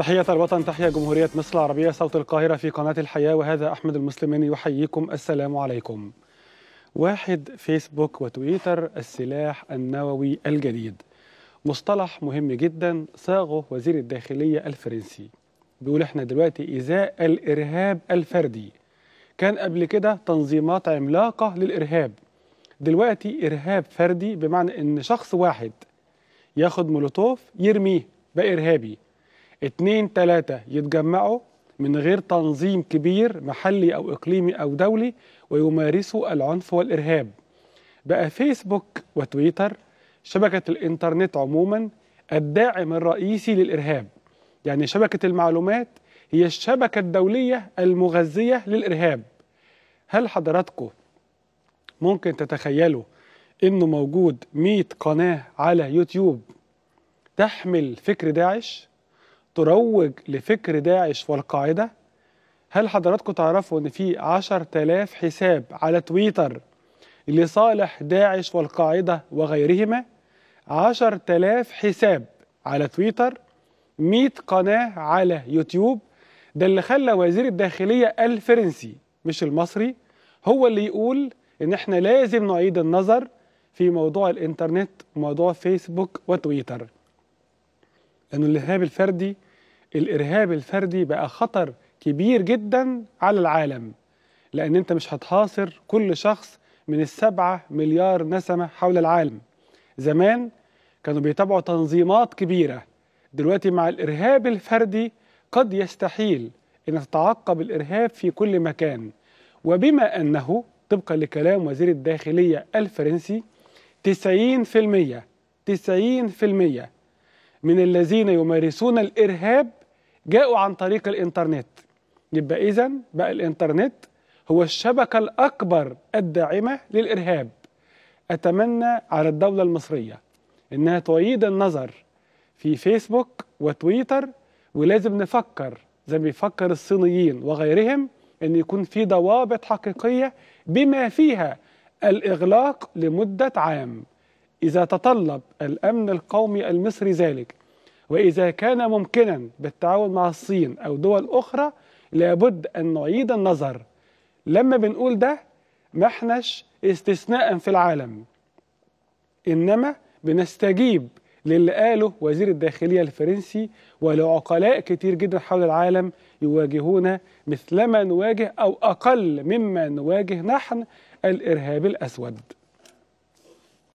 تحية الوطن تحية جمهورية مصر العربية صوت القاهرة في قناة الحياة وهذا أحمد المسلمين يحييكم السلام عليكم واحد فيسبوك وتويتر السلاح النووي الجديد مصطلح مهم جدا صاغه وزير الداخلية الفرنسي بيقول احنا دلوقتي إزاء الإرهاب الفردي كان قبل كده تنظيمات عملاقة للإرهاب دلوقتي إرهاب فردي بمعنى إن شخص واحد ياخد مولوتوف يرميه بقى إرهابي اتنين تلاتة يتجمعوا من غير تنظيم كبير محلي أو إقليمي أو دولي ويمارسوا العنف والإرهاب بقى فيسبوك وتويتر شبكة الإنترنت عموما الداعم الرئيسي للإرهاب يعني شبكة المعلومات هي الشبكة الدولية المغذية للإرهاب هل حضراتكم ممكن تتخيلوا إنه موجود 100 قناة على يوتيوب تحمل فكر داعش تروج لفكر داعش والقاعدة هل حضراتكم تعرفوا ان في 10000 حساب على تويتر لصالح داعش والقاعدة وغيرهما 10000 حساب على تويتر 100 قناة على يوتيوب ده اللي خلى وزير الداخلية الفرنسي مش المصري هو اللي يقول ان احنا لازم نعيد النظر في موضوع الانترنت وموضوع فيسبوك وتويتر لأنه الإرهاب الفردي الإرهاب الفردي بقى خطر كبير جدا على العالم لأن أنت مش هتحاصر كل شخص من السبعة مليار نسمة حول العالم زمان كانوا بيتابعوا تنظيمات كبيرة دلوقتي مع الإرهاب الفردي قد يستحيل أن تتعقب الإرهاب في كل مكان وبما أنه طبقا لكلام وزير الداخلية الفرنسي 90% 90% من الذين يمارسون الإرهاب جاءوا عن طريق الإنترنت يبقى إذا بقى الإنترنت هو الشبكة الأكبر الداعمة للإرهاب أتمنى على الدولة المصرية إنها تعيد النظر في فيسبوك وتويتر ولازم نفكر زي ما بيفكر الصينيين وغيرهم ان يكون في ضوابط حقيقيه بما فيها الاغلاق لمده عام إذا تطلب الأمن القومي المصري ذلك وإذا كان ممكنا بالتعاون مع الصين أو دول أخرى لابد أن نعيد النظر لما بنقول ده ما احناش استثناء في العالم إنما بنستجيب للي قاله وزير الداخلية الفرنسي ولعقلاء كتير جدا حول العالم يواجهون مثلما نواجه أو أقل مما نواجه نحن الإرهاب الأسود